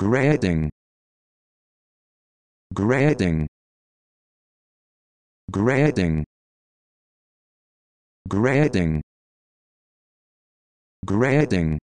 grading grading grading grading grading